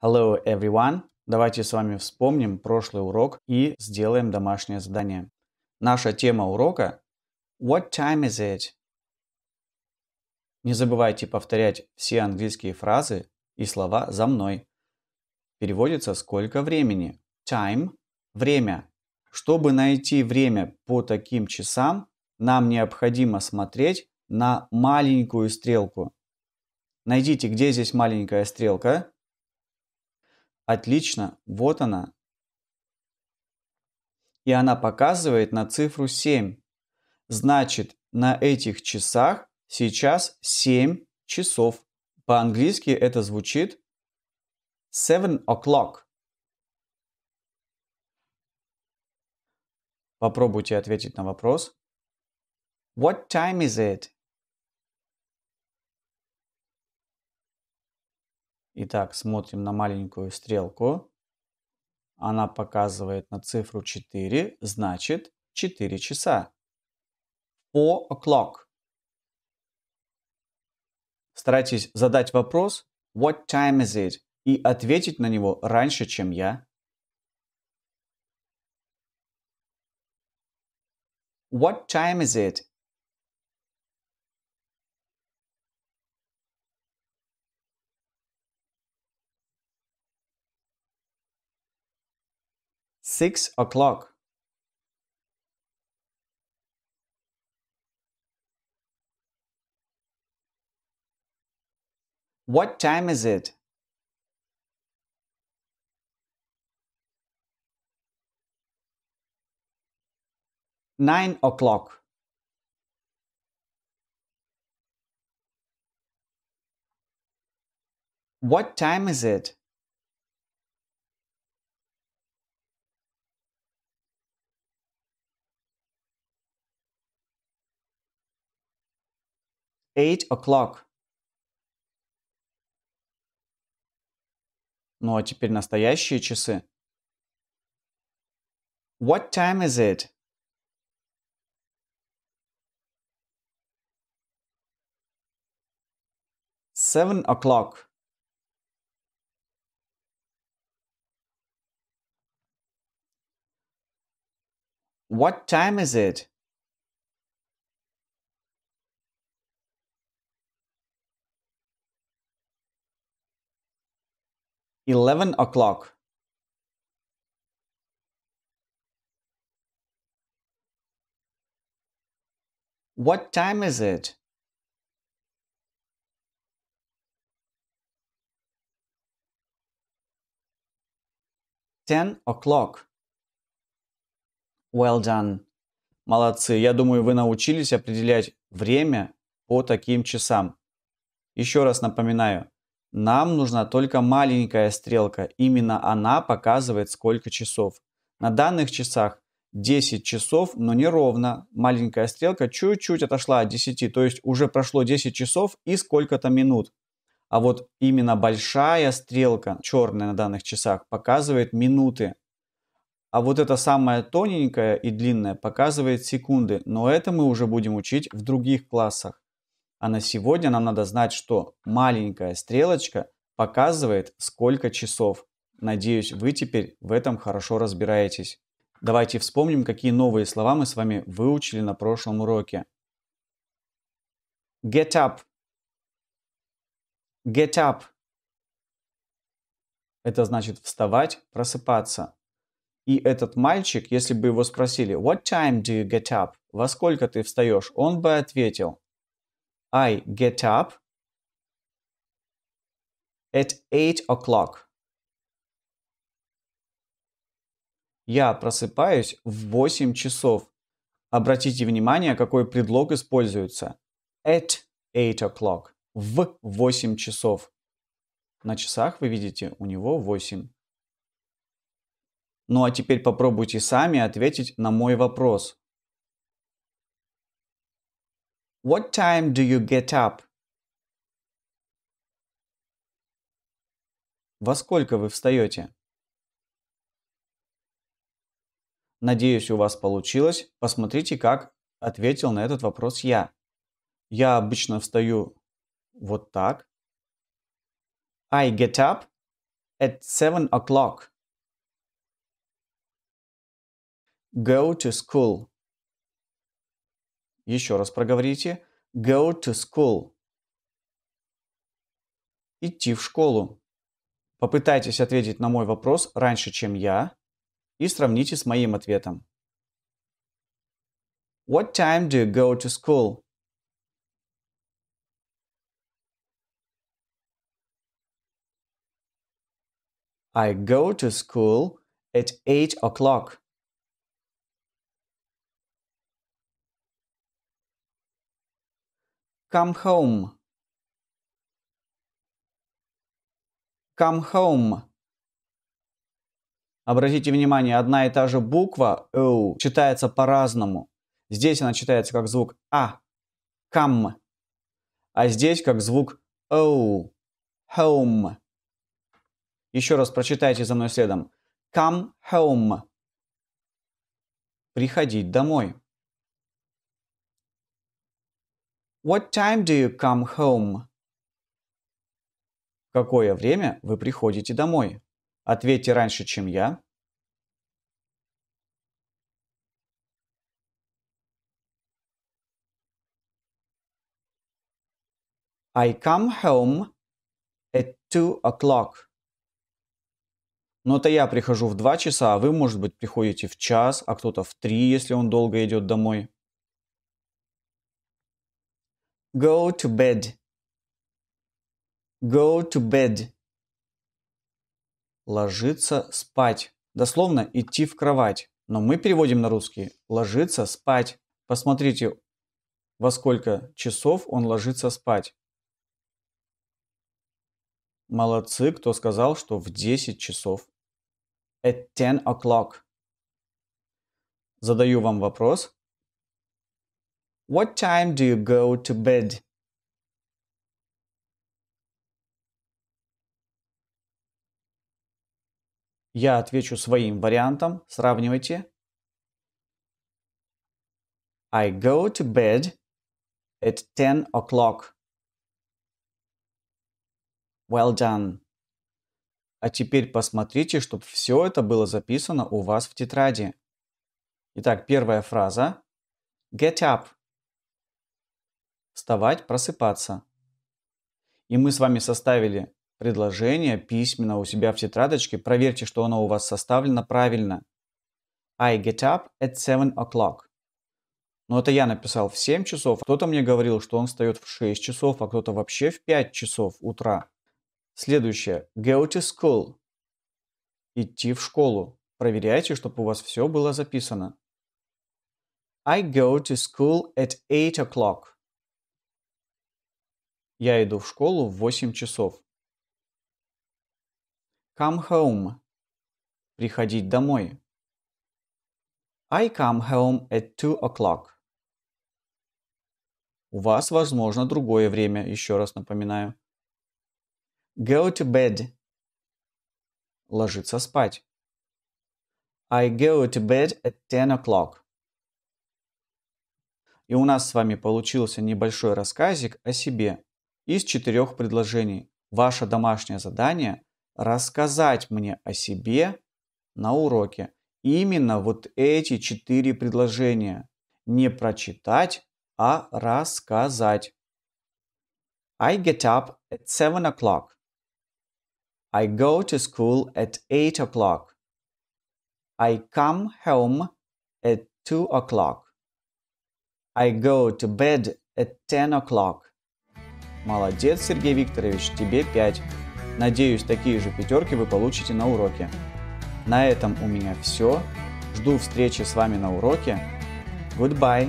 Hello everyone! Давайте с вами вспомним прошлый урок и сделаем домашнее задание. Наша тема урока What time is it? Не забывайте повторять все английские фразы и слова за мной. Переводится «сколько времени?» Time – время. Чтобы найти время по таким часам, нам необходимо смотреть на маленькую стрелку. Найдите, где здесь маленькая стрелка – Отлично, вот она. И она показывает на цифру 7. Значит, на этих часах сейчас 7 часов. По-английски это звучит 7 o'clock. Попробуйте ответить на вопрос. What time is it? Итак, смотрим на маленькую стрелку. Она показывает на цифру 4, значит 4 часа. Four o'clock. Старайтесь задать вопрос What time is it? и ответить на него раньше, чем я. What time is it? six o'clock. What time is it? Nine o'clock. What time is it? eight o'clock. Ну а теперь настоящие часы. What time is it? Seven o'clock. What time is it? Eleven o'clock. What time is it? Ten o'clock. Well done. Молодцы. Я думаю, вы научились определять время по таким часам. Еще раз напоминаю. Нам нужна только маленькая стрелка, именно она показывает сколько часов. На данных часах 10 часов, но не ровно. Маленькая стрелка чуть-чуть отошла от 10, то есть уже прошло 10 часов и сколько-то минут. А вот именно большая стрелка, черная на данных часах, показывает минуты. А вот эта самая тоненькая и длинная показывает секунды, но это мы уже будем учить в других классах. А на сегодня нам надо знать, что маленькая стрелочка показывает сколько часов. Надеюсь, вы теперь в этом хорошо разбираетесь. Давайте вспомним, какие новые слова мы с вами выучили на прошлом уроке. Get up. Get up. Это значит вставать, просыпаться. И этот мальчик, если бы его спросили, what time do you get up? Во сколько ты встаешь? Он бы ответил, I get up at eight o'clock. Я просыпаюсь в 8 часов. Обратите внимание, какой предлог используется. At 8 o'clock. В 8 часов. На часах вы видите, у него 8. Ну а теперь попробуйте сами ответить на мой вопрос. What time do you get up? Во сколько вы встаете? Надеюсь, у вас получилось. Посмотрите, как ответил на этот вопрос я. Я обычно встаю вот так. I get up at 7 o'clock. Go to school. Еще раз проговорите. Go to school. Идти в школу. Попытайтесь ответить на мой вопрос раньше, чем я, и сравните с моим ответом. What time do you go to school? I go to school at 8 o'clock. Come home. Come home. Обратите внимание, одна и та же буква «оу» читается по-разному. Здесь она читается как звук «а», «come», а здесь как звук «оу», «home». Еще раз прочитайте за мной следом. Come home. Приходить домой. What time do you come home? какое время вы приходите домой? Ответьте раньше, чем я. I come home at two o'clock. Но это я прихожу в два часа, а вы, может быть, приходите в час, а кто-то в три, если он долго идет домой. Go to bed. Go to bed. Ложиться спать. Дословно идти в кровать. Но мы переводим на русский ложиться спать. Посмотрите, во сколько часов он ложится спать. Молодцы, кто сказал, что в 10 часов. At 10 o'clock. Задаю вам вопрос. What time do you go to bed? Я отвечу своим вариантом. Сравнивайте. I go to bed at 10 o'clock. Well done. А теперь посмотрите, чтобы все это было записано у вас в тетради. Итак, первая фраза. Get up вставать, просыпаться. И мы с вами составили предложение письменно у себя в тетрадочке. Проверьте, что оно у вас составлено правильно. I get up at 7 o'clock. Но это я написал в 7 часов. А кто-то мне говорил, что он встает в 6 часов, а кто-то вообще в 5 часов утра. Следующее. Go to school. Идти в школу. Проверяйте, чтобы у вас все было записано. I go to school at 8 o'clock. Я иду в школу в 8 часов. Come home. Приходить домой. I come home at 2 o'clock. У вас, возможно, другое время, еще раз напоминаю. Go to bed. Ложиться спать. I go to bed at 10 o'clock. И у нас с вами получился небольшой рассказик о себе из четырех предложений. Ваше домашнее задание – рассказать мне о себе на уроке. Именно вот эти четыре предложения. Не прочитать, а рассказать. I get up at 7 o'clock. I go to school at 8 o'clock. I come home at 2 o'clock. I go to bed at 10 o'clock. Молодец, Сергей Викторович, тебе 5. Надеюсь, такие же пятерки вы получите на уроке. На этом у меня все. Жду встречи с вами на уроке. Goodbye!